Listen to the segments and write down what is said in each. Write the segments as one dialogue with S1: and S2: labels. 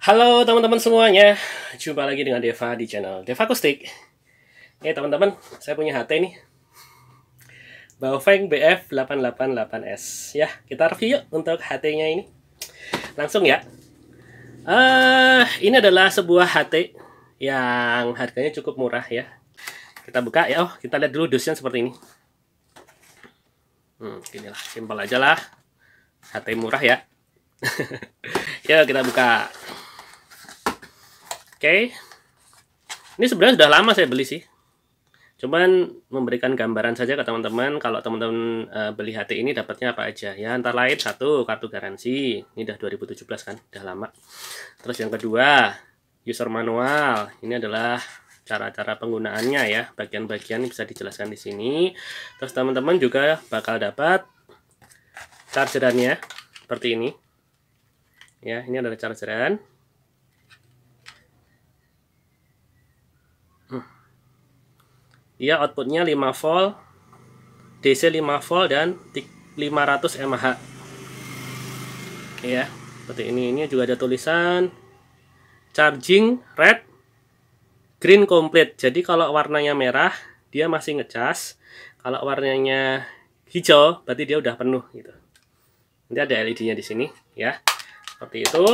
S1: Halo teman-teman semuanya, jumpa lagi dengan Deva di channel Deva Kustik. Eh teman-teman, saya punya HT nih. Baofeng BF888S. Ya, kita review yuk untuk HT-nya ini. Langsung ya. Uh, ini adalah sebuah HT yang harganya cukup murah ya. Kita buka ya, oh kita lihat dulu dusnya seperti ini. Hmm, inilah, simpel aja lah. HT murah ya. Ya, kita buka. Oke. Ini sebenarnya sudah lama saya beli sih. Cuman memberikan gambaran saja ke teman-teman kalau teman-teman uh, beli HT ini dapatnya apa aja. Ya, antara lain satu kartu garansi. Ini udah 2017 kan, udah lama. Terus yang kedua, user manual. Ini adalah cara-cara penggunaannya ya. Bagian-bagian bisa dijelaskan di sini. Terus teman-teman juga bakal dapat chargerannya seperti ini. Ya, ini adalah chargeran. dia outputnya 5 volt, DC 5 volt dan 500 mAh. Ya, seperti ini. Ini juga ada tulisan charging red green complete. Jadi kalau warnanya merah, dia masih ngecas. Kalau warnanya hijau, berarti dia udah penuh gitu. Nanti ada LED-nya di sini ya. Seperti itu.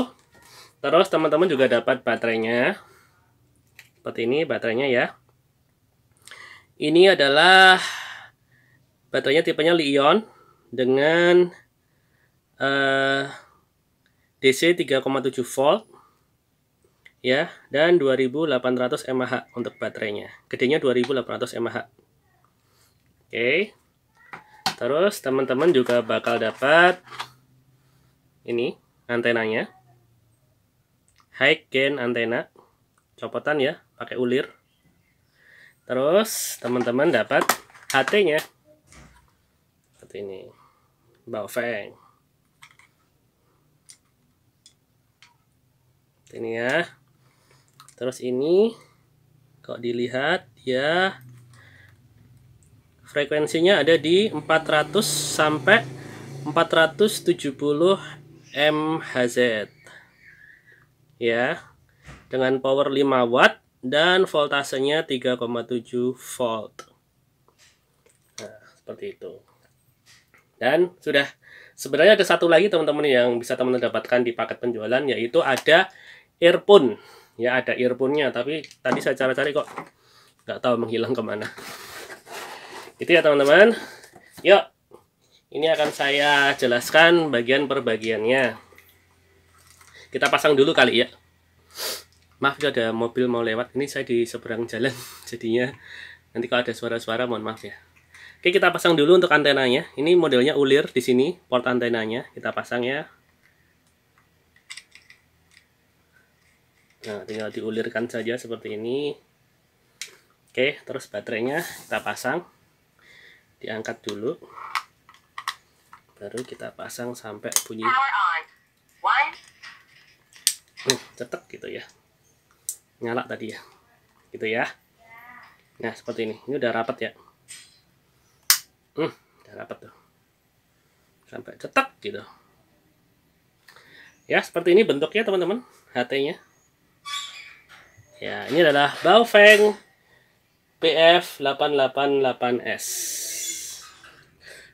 S1: Terus teman-teman juga dapat baterainya. Seperti ini baterainya ya. Ini adalah baterainya tipenya Li-ion dengan uh, DC 3,7 volt ya dan 2800 mAh untuk baterainya. Gedenya 2800 mAh. Oke. Okay. Terus teman-teman juga bakal dapat ini antenanya. High gain antena. Copotan ya, pakai ulir terus teman-teman dapat HT-nya seperti ini Feng. ini ya terus ini kok dilihat ya frekuensinya ada di 400 sampai 470 MHz ya dengan power 5 watt dan voltasenya 3,7 volt nah seperti itu dan sudah sebenarnya ada satu lagi teman-teman yang bisa teman-teman dapatkan di paket penjualan yaitu ada earphone ya ada earphone-nya tapi tadi saya cari-cari kok nggak tahu menghilang kemana itu ya teman-teman yuk ini akan saya jelaskan bagian perbagiannya. kita pasang dulu kali ya maaf ada mobil mau lewat ini saya di seberang jalan jadinya nanti kalau ada suara-suara mohon maaf ya oke kita pasang dulu untuk antenanya ini modelnya ulir di sini port antenanya kita pasang ya nah tinggal diulirkan saja seperti ini oke terus baterainya kita pasang diangkat dulu baru kita pasang sampai bunyi cetek gitu ya nyala tadi ya gitu ya nah seperti ini ini udah rapat ya hmm, udah rapat tuh sampai cetak gitu ya seperti ini bentuknya teman-teman HT-nya ya ini adalah Baofeng PF888S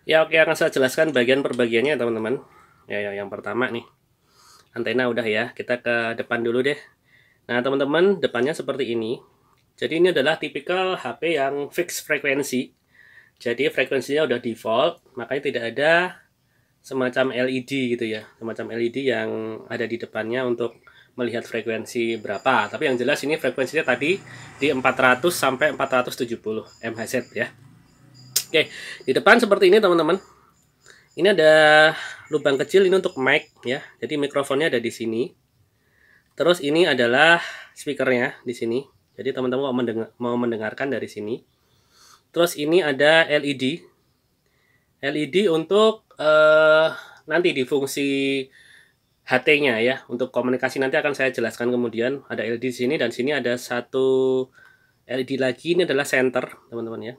S1: ya oke akan saya jelaskan bagian perbagiannya teman teman-teman ya, ya yang pertama nih antena udah ya kita ke depan dulu deh Nah, teman-teman, depannya seperti ini. Jadi ini adalah tipikal HP yang fixed frekuensi. Jadi frekuensinya udah default, makanya tidak ada semacam LED gitu ya. Semacam LED yang ada di depannya untuk melihat frekuensi berapa. Tapi yang jelas ini frekuensinya tadi di 400 sampai 470 MHz ya. Oke, di depan seperti ini teman-teman. Ini ada lubang kecil ini untuk mic ya. Jadi mikrofonnya ada di sini. Terus ini adalah speakernya di sini. Jadi teman-teman mau, mendengar, mau mendengarkan dari sini. Terus ini ada LED. LED untuk uh, nanti di fungsi HT-nya ya. Untuk komunikasi nanti akan saya jelaskan kemudian. Ada LED di sini dan sini ada satu LED lagi. Ini adalah center teman-teman ya.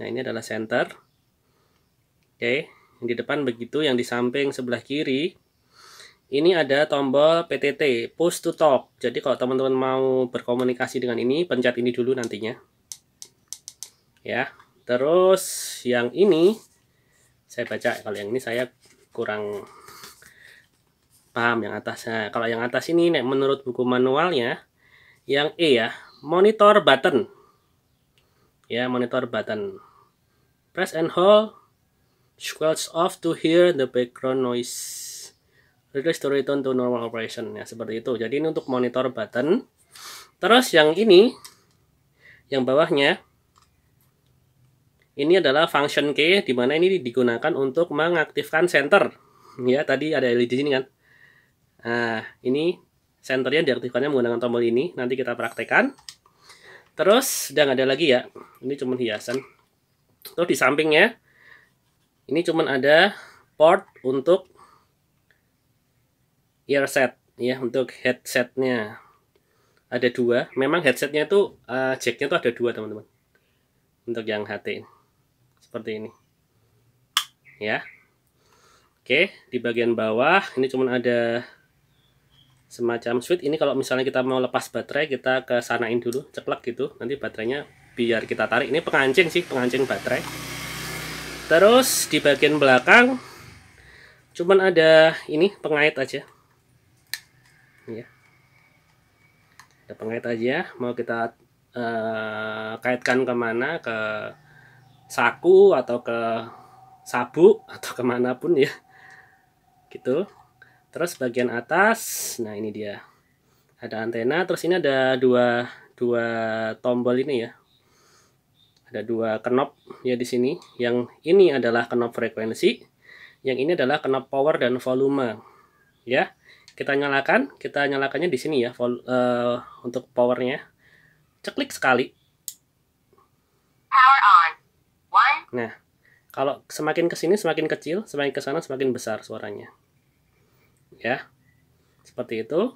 S1: Nah ini adalah center. Oke, yang di depan begitu, yang di samping sebelah kiri ini ada tombol PTT, push to talk. Jadi kalau teman-teman mau berkomunikasi dengan ini, pencet ini dulu nantinya. Ya, terus yang ini, saya baca, kalau yang ini saya kurang paham yang atasnya. Kalau yang atas ini, menurut buku manualnya, yang E ya, monitor button. Ya, monitor button. Press and hold, squelch off to hear the background noise request to return to normal operation ya seperti itu jadi ini untuk monitor button terus yang ini yang bawahnya ini adalah function key dimana ini digunakan untuk mengaktifkan center ya tadi ada LED ini kan nah ini centernya diaktifkannya menggunakan tombol ini nanti kita praktekkan terus dan ada lagi ya ini cuma hiasan terus di sampingnya ini cuma ada port untuk earset ya untuk headsetnya ada dua memang headsetnya itu uh, jacknya tuh ada dua teman-teman untuk yang HT ini. seperti ini ya oke di bagian bawah ini cuma ada semacam switch ini kalau misalnya kita mau lepas baterai kita ke sanain dulu ceklek gitu nanti baterainya biar kita tarik ini pengancing sih pengancing baterai terus di bagian belakang cuman ada ini pengait aja ada pengait aja mau kita uh, kaitkan kemana ke saku atau ke sabu atau kemanapun ya gitu terus bagian atas nah ini dia ada antena terus ini ada dua dua tombol ini ya ada dua knob ya di sini yang ini adalah knob frekuensi yang ini adalah knob power dan volume ya kita nyalakan kita nyalakannya di sini ya vol, uh, untuk powernya ceklik sekali Power on. One. nah kalau semakin ke sini semakin kecil semakin ke sana semakin besar suaranya ya seperti itu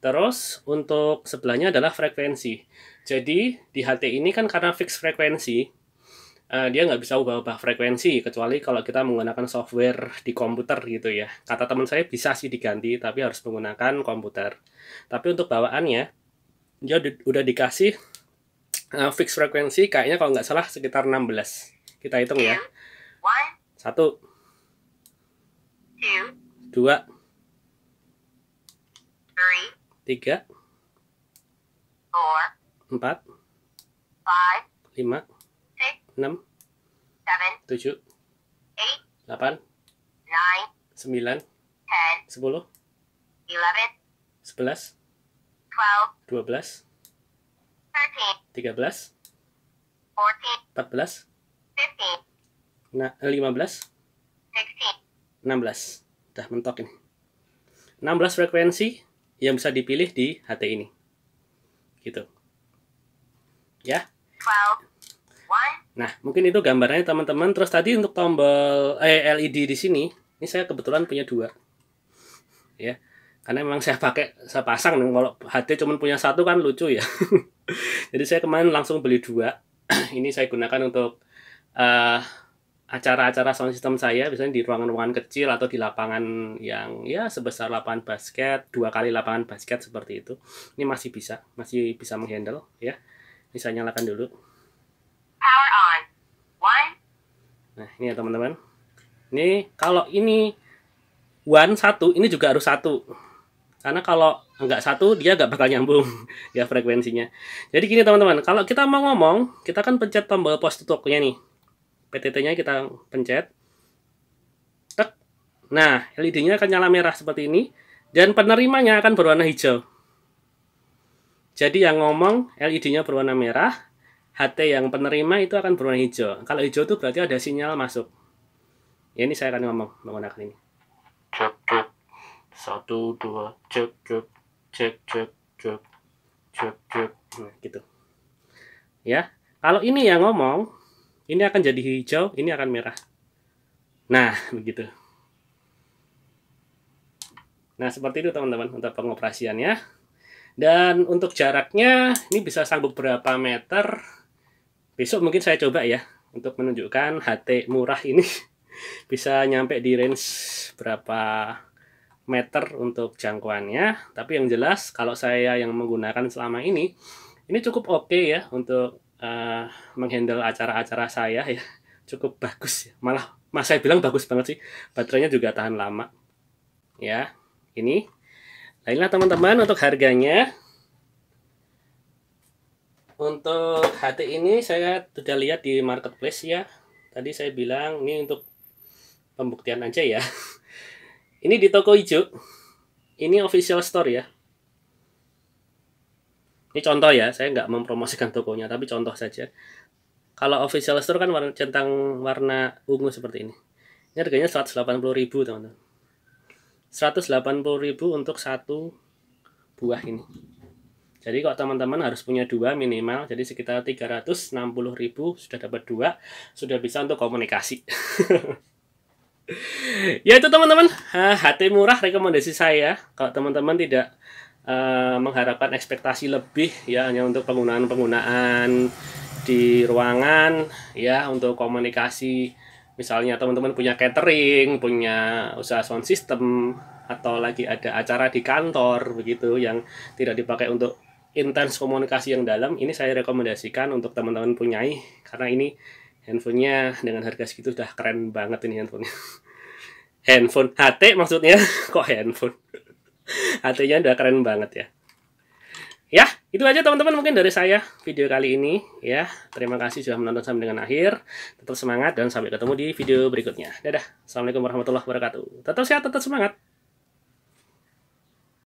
S1: terus untuk sebelahnya adalah frekuensi jadi di HT ini kan karena fix frekuensi uh, dia nggak bisa ubah-ubah frekuensi kecuali kalau kita menggunakan software di komputer gitu ya. Kata teman saya bisa sih diganti tapi harus menggunakan komputer. Tapi untuk bawaannya dia udah dikasih uh, fix frekuensi kayaknya kalau nggak salah sekitar 16. Kita hitung ya. Satu. Dua. Tiga. Empat. Lima. 6 7 7 8 9 9 10 10 11 11 12 12 13 13 14 14 15 15 16 16 udah mentok ini 16 frekuensi yang bisa dipilih di HT ini gitu ya 12 Nah, mungkin itu gambarnya teman-teman. Terus tadi untuk tombol eh, LED di sini, ini saya kebetulan punya dua. Ya. Karena memang saya pakai saya pasang kalau HD cuma punya satu kan lucu ya. Jadi saya kemarin langsung beli dua. ini saya gunakan untuk acara eh, acara-acara sound system saya misalnya di ruangan-ruangan kecil atau di lapangan yang ya sebesar lapangan basket dua kali lapangan basket seperti itu ini masih bisa masih bisa menghandle ya ini saya nyalakan dulu Power on. Nah, ini ya teman-teman. Ini kalau ini one satu, ini juga harus satu. Karena kalau nggak satu, dia nggak bakal nyambung ya frekuensinya. Jadi gini teman-teman, kalau kita mau ngomong, kita kan pencet tombol post to talk-nya nih. PTT-nya kita pencet. Tek. Nah, LED-nya akan nyala merah seperti ini. Dan penerimanya akan berwarna hijau. Jadi yang ngomong LED-nya berwarna merah, HT yang penerima itu akan berwarna hijau. Kalau hijau itu berarti ada sinyal masuk. Ya, ini saya akan ngomong menggunakan ini. Cek, cek. Satu, dua, cek, cek, cek, cek, cek, cek, cek. Nah, gitu. Ya, kalau ini yang ngomong, ini akan jadi hijau, ini akan merah. Nah, begitu. Nah, seperti itu teman-teman untuk pengoperasiannya. Dan untuk jaraknya, ini bisa sanggup berapa meter Besok mungkin saya coba ya untuk menunjukkan HT murah ini bisa nyampe di range berapa meter untuk jangkauannya. Tapi yang jelas kalau saya yang menggunakan selama ini, ini cukup oke okay ya untuk uh, menghandle acara-acara saya ya. Cukup bagus ya. Malah mas saya bilang bagus banget sih. Baterainya juga tahan lama. Ya, ini. inilah teman-teman untuk harganya untuk HT ini saya sudah lihat di marketplace ya tadi saya bilang ini untuk pembuktian aja ya ini di toko hijau ini official store ya ini contoh ya saya nggak mempromosikan tokonya tapi contoh saja kalau official store kan warna centang warna ungu seperti ini ini harganya 180.000 teman-teman 180.000 untuk satu buah ini jadi kalau teman-teman harus punya dua minimal, jadi sekitar 360 ribu sudah dapat dua, sudah bisa untuk komunikasi. ya itu teman-teman, ah, hati murah rekomendasi saya. Kalau teman-teman tidak uh, mengharapkan ekspektasi lebih ya hanya untuk penggunaan-penggunaan di ruangan ya untuk komunikasi misalnya teman-teman punya catering, punya usaha sound system atau lagi ada acara di kantor begitu yang tidak dipakai untuk intens komunikasi yang dalam ini saya rekomendasikan untuk teman-teman punyai karena ini handphonenya dengan harga segitu sudah keren banget ini handphonenya handphone HT maksudnya kok handphone HT-nya udah keren banget ya ya itu aja teman-teman mungkin dari saya video kali ini ya terima kasih sudah menonton sampai dengan akhir tetap semangat dan sampai ketemu di video berikutnya dadah assalamualaikum warahmatullahi wabarakatuh tetap sehat tetap semangat